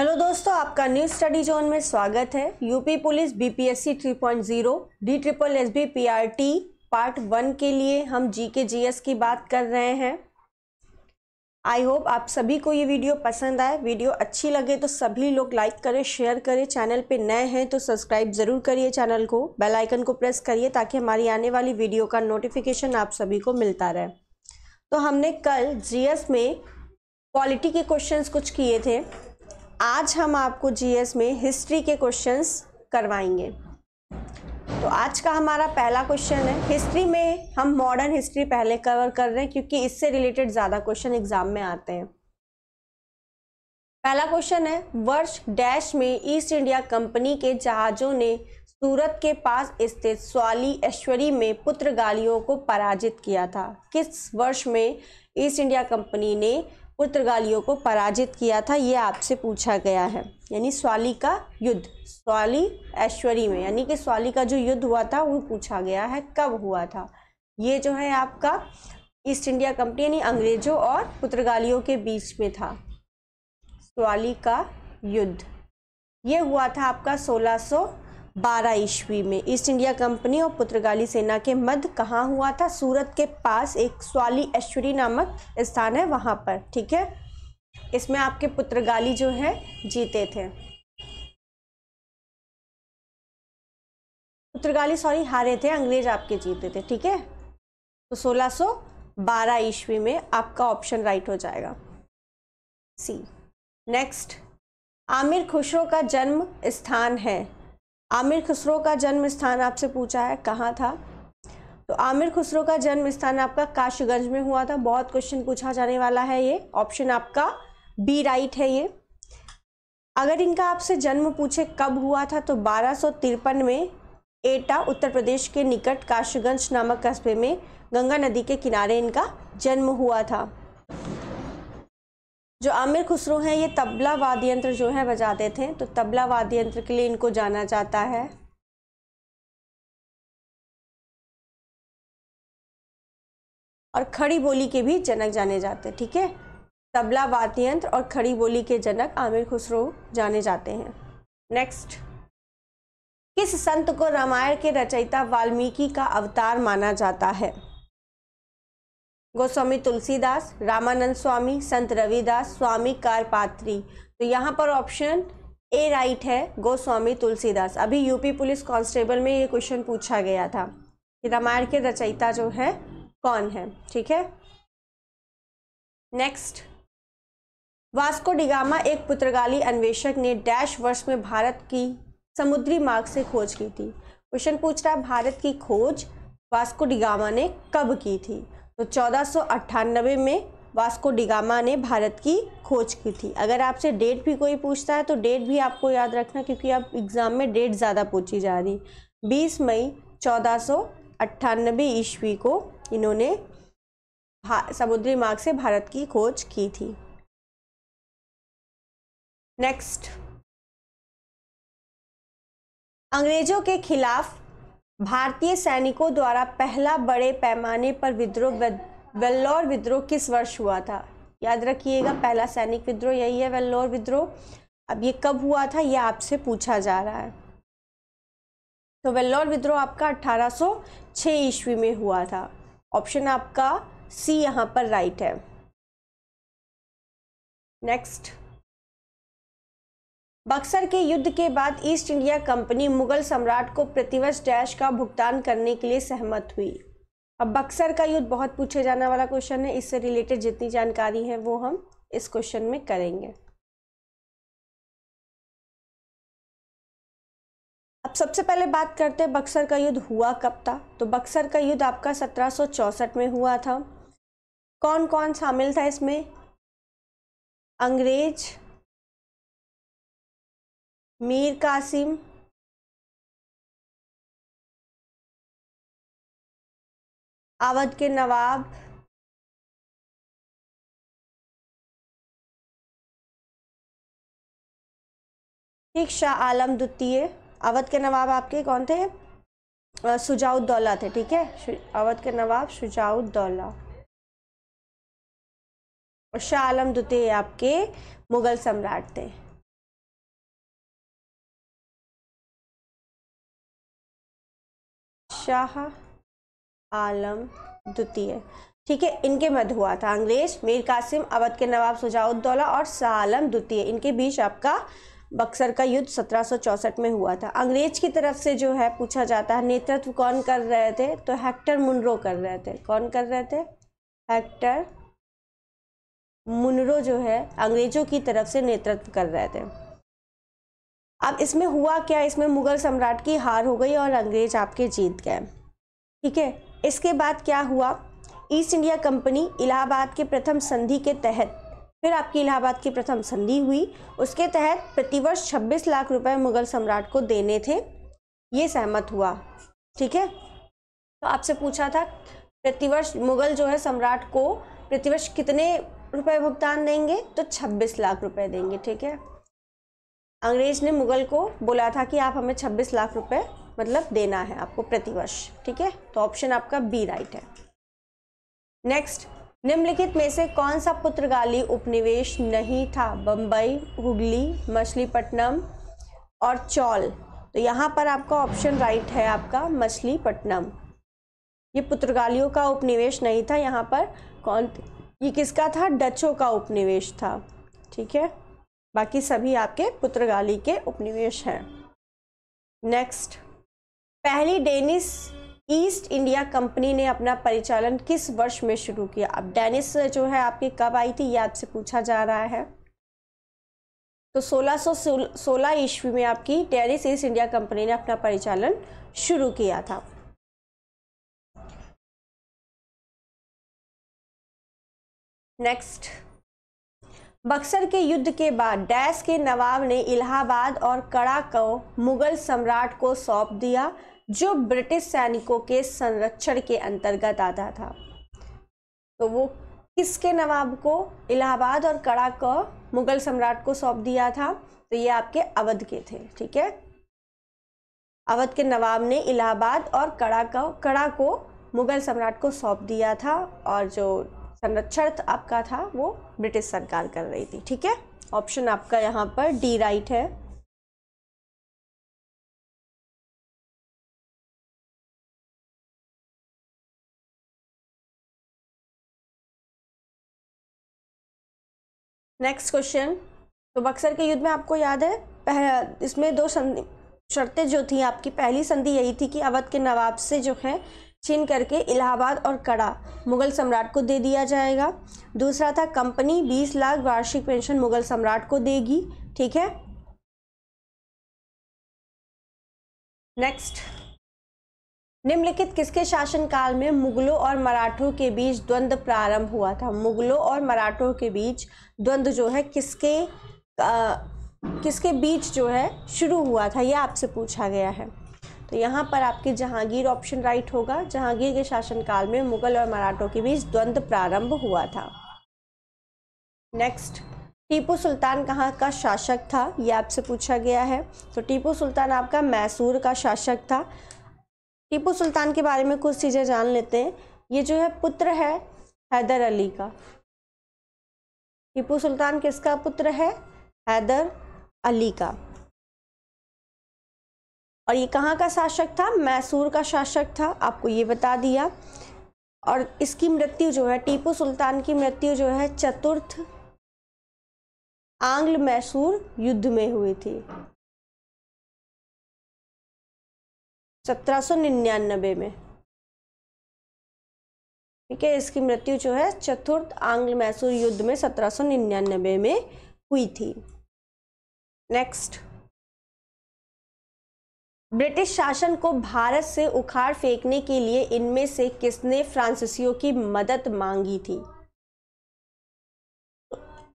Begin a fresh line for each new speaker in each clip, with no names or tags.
hello दोस्तों आपका new study zone में स्वागत है UP police
BPSC 3.0 D triple S B P R T part one के लिए हम जी के जी एस की बात कर रहे हैं आई होप आप सभी को ये वीडियो पसंद आए वीडियो अच्छी लगे तो सभी लोग लाइक करें शेयर करें चैनल पे नए हैं तो सब्सक्राइब ज़रूर करिए चैनल को बेल आइकन को प्रेस करिए ताकि हमारी आने वाली वीडियो का नोटिफिकेशन आप सभी को मिलता रहे तो हमने कल जीएस में क्वालिटी के क्वेश्चंस कुछ किए थे आज हम आपको जीएस में हिस्ट्री के क्वेश्चंस करवाएंगे तो आज का हमारा पहला क्वेश्चन है हिस्ट्री में हम मॉडर्न हिस्ट्री पहले कवर कर रहे हैं क्योंकि इससे रिलेटेड ज़्यादा क्वेश्चन एग्जाम में आते हैं पहला क्वेश्चन है वर्ष डैश में ईस्ट इंडिया कंपनी के जहाज़ों ने सूरत के पास स्थित स्वाली ऐश्वरी में पुत्र गालियों को पराजित किया था किस वर्ष में ईस्ट इंडिया कंपनी ने पुर्तगालियों को पराजित किया था ये आपसे पूछा गया है यानी स्वाली का युद्ध स्वाली ऐश्वरी में यानी कि स्वाली का जो युद्ध हुआ था वो पूछा गया है कब हुआ था ये जो है आपका ईस्ट इंडिया कंपनी यानी अंग्रेजों और पुर्तगालियों के बीच में था स्वाली का युद्ध ये हुआ था आपका सोलह बारह ईस्वी में ईस्ट इंडिया कंपनी और पुर्तगाली सेना के मध्य कहाँ हुआ था सूरत के पास एक स्वाली ऐश्वरी नामक स्थान है वहाँ पर ठीक है इसमें
आपके पुत्रगाली जो है जीते थे पुत्रगाली सॉरी हारे थे अंग्रेज आपके जीते थे ठीक है तो
1612 ईस्वी में आपका ऑप्शन राइट हो जाएगा सी नेक्स्ट आमिर खुशरो का जन्म स्थान है आमिर खुसरो का जन्म स्थान आपसे पूछा है कहाँ था तो आमिर खुसरो का जन्म स्थान आपका काशगंज में हुआ था बहुत क्वेश्चन पूछा जाने वाला है ये ऑप्शन आपका बी राइट है ये अगर इनका आपसे जन्म पूछे कब हुआ था तो बारह में एटा उत्तर प्रदेश के निकट काशगंज नामक कस्बे में गंगा नदी के किनारे इनका जन्म हुआ था जो आमिर
खुसरो हैं ये तबला वाद्य यंत्र जो है बजाते थे तो तबला वाद्य यंत्र के लिए इनको जाना जाता है और खड़ी बोली के भी जनक जाने जाते हैं ठीक है तबला वाद्य यंत्र और
खड़ी बोली के जनक आमिर खुसरो जाने जाते हैं नेक्स्ट किस संत को रामायण के रचयिता वाल्मीकि का अवतार माना जाता है गोस्वामी तुलसीदास रामानंद स्वामी संत रविदास स्वामी कारपात्री तो यहाँ पर ऑप्शन ए राइट है गोस्वामी तुलसीदास अभी यूपी पुलिस कांस्टेबल में ये क्वेश्चन पूछा गया था कि रामायण के रचयिता जो है कौन है ठीक है नेक्स्ट वास्को डिगामा एक पुत्रगाली अन्वेषक ने डैश वर्ष में भारत की समुद्री मार्ग से खोज की थी क्वेश्चन पूछ रहा है भारत की खोज वास्को डिगामा ने कब की थी तो चौदह में वास्को डिगामा ने भारत की खोज की थी अगर आपसे डेट भी कोई पूछता है तो डेट भी आपको याद रखना क्योंकि अब एग्ज़ाम में डेट ज़्यादा पूछी जा रही बीस मई चौदह ईस्वी को इन्होंने
समुद्री मार्ग से भारत की खोज की थी नेक्स्ट अंग्रेजों के खिलाफ भारतीय सैनिकों द्वारा पहला बड़े पैमाने पर
विद्रोह वेल्लोर विद्रोह किस वर्ष हुआ था याद रखिएगा पहला सैनिक विद्रोह यही है वेल्लोर विद्रोह अब ये कब हुआ था ये आपसे पूछा जा रहा है तो वेल्लोर विद्रोह आपका 1806 ईस्वी में हुआ था ऑप्शन
आपका सी यहाँ पर राइट है नेक्स्ट बक्सर के युद्ध के बाद ईस्ट इंडिया कंपनी मुगल
सम्राट को प्रतिवर्ष डैश का भुगतान करने के लिए सहमत हुई अब बक्सर का युद्ध
बहुत पूछे जाने वाला क्वेश्चन है इससे रिलेटेड जितनी जानकारी है वो हम इस क्वेश्चन में करेंगे अब सबसे पहले बात करते हैं बक्सर का युद्ध हुआ कब था तो बक्सर का युद्ध आपका सत्रह में हुआ था कौन कौन शामिल था इसमें अंग्रेज मीर कासिम अवध के नवाब ठीक शाह आलम द्वितीय अवध के नवाब
आपके कौन थे सुजाउद्दौला थे ठीक है अवध के नवाब सुजाउद्दौला
और शाह आलम द्वितीय आपके मुगल सम्राट थे शाह आलम
द्वितीय ठीक है इनके मध्य हुआ था अंग्रेज मीर कासिम अवध के नवाब सुजाउद्दौला और आलम द्वितीय इनके बीच आपका बक्सर का युद्ध 1764 में हुआ था अंग्रेज की तरफ से जो है पूछा जाता है नेतृत्व कौन कर रहे थे तो हेक्टर मुनरो कर रहे थे कौन कर रहे थे हेक्टर मुनरो जो है अंग्रेजों की तरफ से नेतृत्व कर रहे थे अब इसमें हुआ क्या इसमें मुगल सम्राट की हार हो गई और अंग्रेज आपके जीत गए ठीक है इसके बाद क्या हुआ ईस्ट इंडिया कंपनी इलाहाबाद के प्रथम संधि के तहत फिर आपकी इलाहाबाद की प्रथम संधि हुई उसके तहत प्रतिवर्ष छब्बीस लाख रुपए मुगल सम्राट को देने थे ये सहमत हुआ ठीक है तो आपसे पूछा था प्रतिवर्ष मुगल जो है सम्राट को प्रतिवर्ष कितने रुपए भुगतान देंगे तो 26 लाख रुपए देंगे ठीक है अंग्रेज ने मुग़ल को बोला था कि आप हमें 26 लाख रुपए मतलब देना है आपको प्रतिवर्ष ठीक है तो ऑप्शन आपका बी राइट है नेक्स्ट निम्नलिखित में से कौन सा पुत्रगाली उपनिवेश नहीं था बम्बई हुगली मछलीपट्टनम और चौल तो यहाँ पर आपका ऑप्शन राइट है आपका मछलीपट्टनम ये पुत्रगालियों का उपनिवेश नहीं था यहाँ पर कौन ये किसका था डचों का उपनिवेश था ठीक है बाकी सभी आपके पुत्रगाली के उपनिवेश हैं नेक्स्ट पहली डेनिस ईस्ट इंडिया कंपनी ने अपना परिचालन किस वर्ष में शुरू किया अब डेनिस जो है आपकी कब आई थी ये आपसे पूछा जा रहा है
तो 1616 सोलह ईस्वी में आपकी डेनिस ईस्ट इंडिया कंपनी ने अपना परिचालन शुरू किया था नेक्स्ट बक्सर के युद्ध
के बाद डैश के नवाब ने इलाहाबाद और कड़ा को मुगल सम्राट को सौंप दिया जो ब्रिटिश सैनिकों के संरक्षण के अंतर्गत आता था तो वो किसके नवाब को इलाहाबाद और कड़ा को मुगल सम्राट को सौंप दिया था तो ये आपके अवध के थे ठीक है अवध के नवाब ने इलाहाबाद और कड़ा को कड़ा को मुगल सम्राट को सौंप दिया था और जो संरक्षण आपका था वो ब्रिटिश सरकार कर रही थी ठीक है
ऑप्शन आपका यहाँ पर डी राइट है नेक्स्ट क्वेश्चन तो बक्सर के युद्ध में आपको याद है पह इसमें दो संधि शर्तें जो थी
आपकी पहली संधि यही थी कि अवध के नवाब से जो है छीन करके इलाहाबाद और कड़ा मुगल सम्राट को दे दिया जाएगा दूसरा था कंपनी 20 लाख वार्षिक पेंशन मुगल
सम्राट को देगी ठीक है नेक्स्ट निम्नलिखित किसके शासनकाल में मुगलों और मराठों
के बीच द्वंद्व प्रारंभ हुआ था मुगलों और मराठों के बीच द्वंद्व जो है किसके आ, किसके बीच जो है शुरू हुआ था यह आपसे पूछा गया है तो यहाँ पर आपके जहांगीर ऑप्शन राइट होगा जहांगीर के शासनकाल में मुगल और मराठों के बीच द्वंद्व प्रारंभ हुआ था नेक्स्ट टीपू सुल्तान कहाँ का शासक था ये आपसे पूछा गया है तो टीपू सुल्तान आपका मैसूर का शासक था टीपू सुल्तान के बारे में कुछ चीज़ें जान लेते हैं ये जो है पुत्र
है हैदर अली का टीपू सुल्तान किसका पुत्र है हैदर अली का और ये
कहाँ का शासक था मैसूर का शासक था आपको ये बता दिया और इसकी
मृत्यु जो है टीपू सुल्तान की मृत्यु जो है चतुर्थ आंग्ल मैसूर युद्ध में हुई थी 1799 में
ठीक है इसकी मृत्यु जो है चतुर्थ आंग्ल मैसूर युद्ध में 1799 में हुई थी नेक्स्ट ब्रिटिश शासन को भारत से उखाड़ फेंकने के लिए इनमें से किसने फ्रांसीसियों की मदद मांगी थी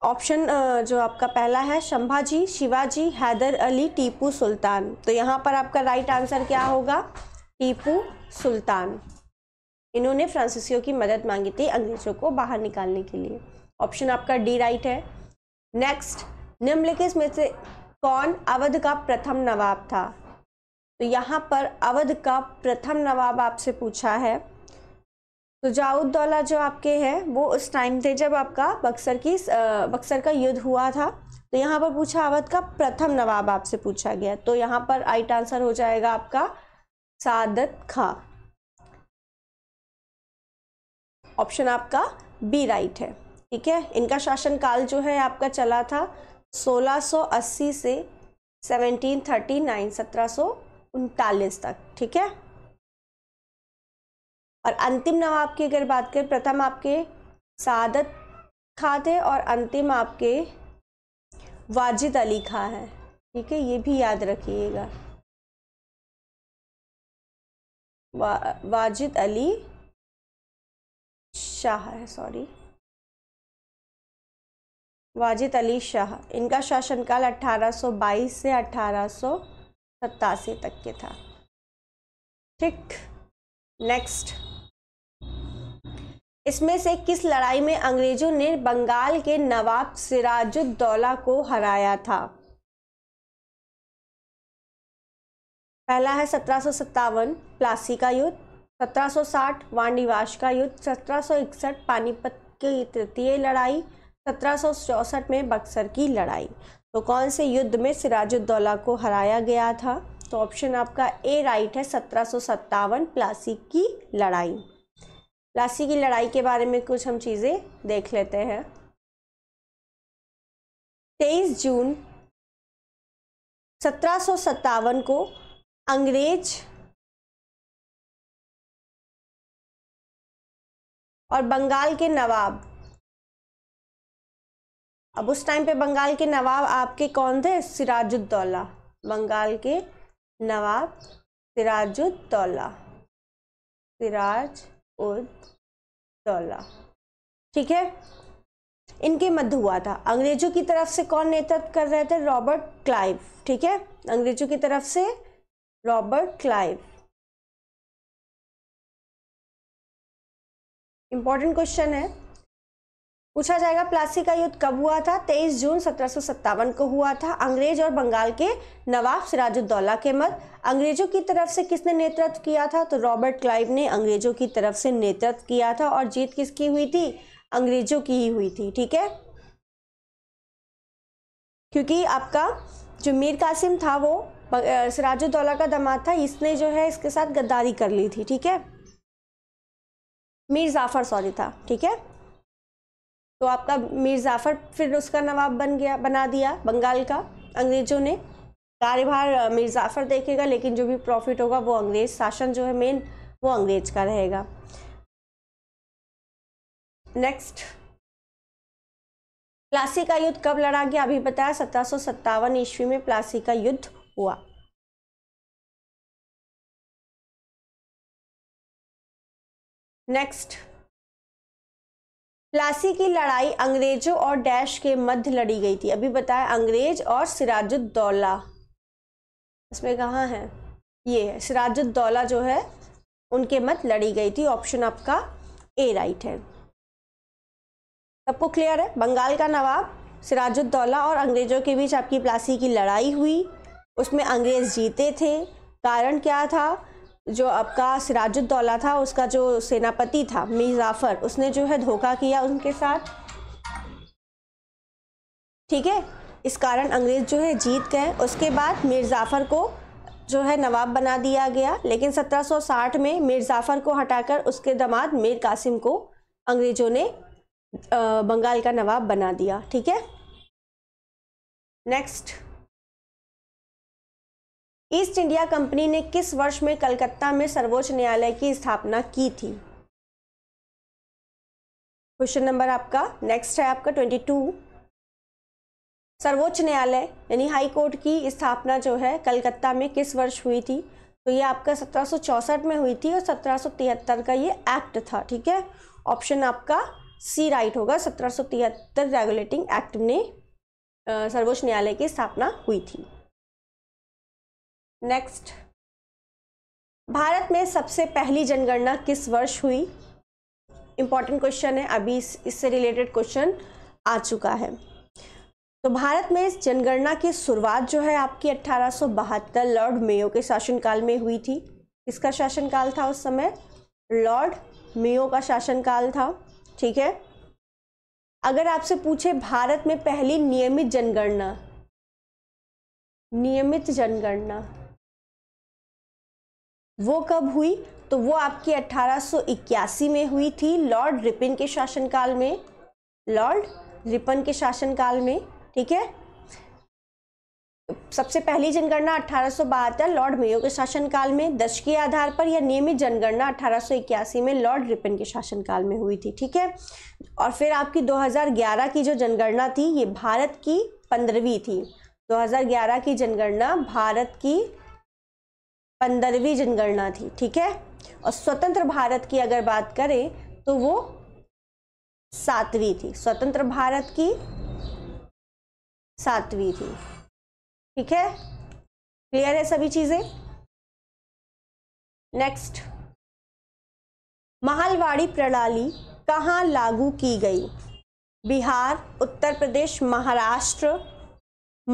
ऑप्शन जो आपका पहला है शंभाजी शिवाजी हैदर अली टीपू सुल्तान तो यहाँ पर आपका राइट आंसर क्या होगा टीपू सुल्तान इन्होंने फ्रांसीसियों की मदद मांगी थी अंग्रेजों को बाहर निकालने के लिए ऑप्शन आपका डी राइट है नेक्स्ट निम्नलिखित में से कौन अवध का प्रथम नवाब था तो यहाँ पर अवध का प्रथम नवाब आपसे पूछा है तो जाऊदौला जो आपके हैं वो उस टाइम थे जब आपका बक्सर की बक्सर का युद्ध हुआ था तो यहाँ पर पूछा अवध का प्रथम नवाब आपसे पूछा गया तो यहाँ पर आइट आंसर हो जाएगा आपका सादत खा ऑप्शन आपका बी राइट है ठीक है इनका शासनकाल जो है आपका चला था 1680 से 1739 सत्रह उनतालीस तक ठीक है और अंतिम नाम आपकी अगर बात करें प्रथम आपके सादत खा थे और अंतिम आपके
वाजिद अली खा है ठीक है ये भी याद रखिएगा वा, वाजिद अली शाह है सॉरी वाजिद अली शाह
इनका शासनकाल 1822 से सत्तासी तक के था
ठीक नेक्स्ट
इसमें से किस लड़ाई में अंग्रेजों ने बंगाल के नवाब सिराजुद्दौला को हराया था पहला है सत्रह प्लासी का युद्ध 1760 वाणिवास का युद्ध 1761 पानीपत की तृतीय लड़ाई 1764 में बक्सर की लड़ाई तो कौन से युद्ध में सिराजुद्दौला को हराया गया था तो ऑप्शन आपका ए राइट है सत्रह सत्तावन प्लासी की लड़ाई प्लासी की लड़ाई
के बारे में कुछ हम चीज़ें देख लेते हैं तेईस जून सत्रह सत्तावन को अंग्रेज और बंगाल के नवाब अब उस टाइम पे बंगाल
के नवाब आपके कौन थे सिराजुद्दौला बंगाल के नवाब
सिराजुद्दौला सिराज उद्दौला ठीक है इनके मध्य हुआ था अंग्रेजों की तरफ से कौन नेतृत्व कर रहे थे रॉबर्ट क्लाइव ठीक है अंग्रेजों की तरफ से रॉबर्ट क्लाइव इंपॉर्टेंट क्वेश्चन है पूछा जाएगा प्लासी का युद्ध कब हुआ था 23 जून
सत्रह को हुआ था अंग्रेज और बंगाल के नवाब सिराजुद्दौला के मत अंग्रेजों की तरफ से किसने नेतृत्व किया था तो रॉबर्ट क्लाइव ने अंग्रेजों की तरफ से नेतृत्व किया था और जीत किसकी हुई थी अंग्रेजों की ही हुई थी ठीक है क्योंकि आपका जो मीर कासिम था वो सिराजुद्दौला का दमाद था इसने जो है इसके साथ गद्दारी कर ली थी ठीक है मीर जाफर सॉरी था ठीक है तो आपका मीर जाफ़र फिर उसका नवाब बन गया बना दिया बंगाल का अंग्रेज़ों ने कार्यभार मीर जाफ़र देखेगा लेकिन जो भी प्रॉफिट
होगा वो अंग्रेज़ शासन जो है मेन वो अंग्रेज का रहेगा नेक्स्ट प्लासी का युद्ध कब लड़ा गया अभी बताया सत्रह ईस्वी में प्लासी का युद्ध हुआ नेक्स्ट प्लासी की लड़ाई अंग्रेजों और डैश के मध्य लड़ी गई थी अभी
बताया अंग्रेज और सिराजुद्दौला इसमें कहाँ है ये है सिराजुद्दौला जो है उनके मत लड़ी गई थी ऑप्शन आपका ए राइट है सबको क्लियर है बंगाल का नवाब सिराजुद्दौला और अंग्रेजों के बीच आपकी प्लासी की लड़ाई हुई उसमें अंग्रेज जीते थे कारण क्या था जो आपका सिराजुद्दौला था उसका जो सेनापति था मिर्जाफर उसने जो है धोखा किया उनके साथ ठीक है इस कारण अंग्रेज जो है जीत गए उसके बाद मिर्जाफर को जो है नवाब बना दिया गया लेकिन 1760 में मिर्जाफर को हटाकर उसके दामाद मीर कासिम को
अंग्रेजों ने बंगाल का नवाब बना दिया ठीक है नेक्स्ट ईस्ट इंडिया कंपनी ने किस वर्ष में कलकत्ता में सर्वोच्च न्यायालय की स्थापना की थी
क्वेश्चन नंबर आपका नेक्स्ट है आपका ट्वेंटी टू सर्वोच्च न्यायालय यानी हाई कोर्ट की स्थापना जो है कलकत्ता में किस वर्ष हुई थी तो ये आपका सत्रह में हुई थी और सत्रह का ये एक्ट था ठीक है ऑप्शन आपका सी राइट होगा सत्रह रेगुलेटिंग एक्ट में
सर्वोच्च न्यायालय की स्थापना हुई थी नेक्स्ट भारत में सबसे पहली जनगणना किस वर्ष हुई इंपॉर्टेंट
क्वेश्चन है अभी इससे रिलेटेड क्वेश्चन आ चुका है तो भारत में जनगणना की शुरुआत जो है आपकी 1872 लॉर्ड मेयो के शासनकाल में हुई थी किसका शासनकाल था उस समय लॉर्ड मेयो का शासनकाल था
ठीक है अगर आपसे पूछे भारत में पहली नियमित जनगणना नियमित जनगणना
वो कब हुई तो वो आपकी 1881 में हुई थी लॉर्ड रिपिन के शासनकाल में लॉर्ड रिपन के शासनकाल में ठीक है सबसे पहली जनगणना अठारह लॉर्ड मेयो के शासनकाल में दश के आधार पर या नियमित जनगणना अठारह में लॉर्ड रिपन के शासनकाल में हुई थी ठीक है और फिर आपकी 2011 की जो जनगणना थी ये भारत की पंद्रहवीं थी 2011 की जनगणना भारत की पंद्रहवीं जनगणना थी ठीक है और स्वतंत्र भारत की अगर बात करें तो वो
सातवीं थी स्वतंत्र भारत की सातवीं थी ठीक है क्लियर है सभी चीज़ें नेक्स्ट महलवाड़ी प्रणाली
कहाँ लागू की गई बिहार उत्तर प्रदेश महाराष्ट्र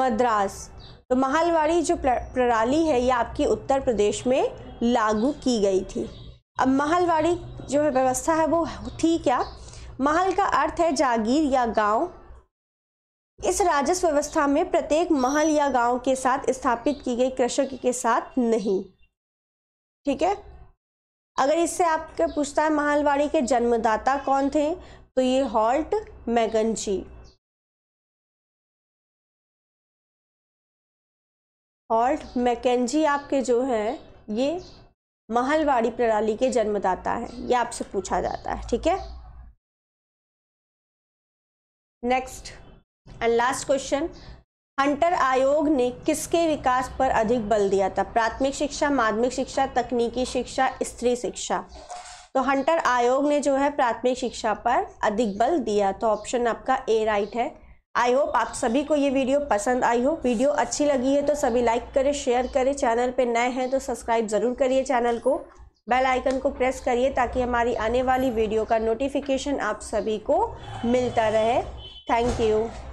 मद्रास तो महलवाड़ी जो प्रणाली है ये आपकी उत्तर प्रदेश में लागू की गई थी अब महलवाड़ी जो है व्यवस्था है वो थी क्या महल का अर्थ है जागीर या गांव इस राजस्व व्यवस्था में प्रत्येक महल या गांव के साथ स्थापित की गई कृषक के साथ नहीं ठीक है अगर इससे आपके पूछता है महलवाड़ी के जन्मदाता
कौन थे तो ये हॉल्ट मैगनजी और मैकेजी आपके जो है
ये महलवाड़ी प्रणाली के जन्मदाता हैं ये आपसे पूछा जाता है ठीक है
next and last question
Hunter आयोग ने किसके विकास पर अधिक बल दिया था प्राथमिक शिक्षा माध्यमिक शिक्षा तकनीकी शिक्षा स्त्री शिक्षा तो हंटर आयोग ने जो है प्राथमिक शिक्षा पर अधिक बल दिया तो ऑप्शन आपका ए राइट है आई होप आप सभी को ये वीडियो पसंद आई हो वीडियो अच्छी लगी है तो सभी लाइक करें शेयर करें चैनल पे नए हैं तो सब्सक्राइब ज़रूर करिए चैनल को बेल आइकन को प्रेस करिए ताकि हमारी आने वाली वीडियो का नोटिफिकेशन
आप सभी को मिलता रहे थैंक यू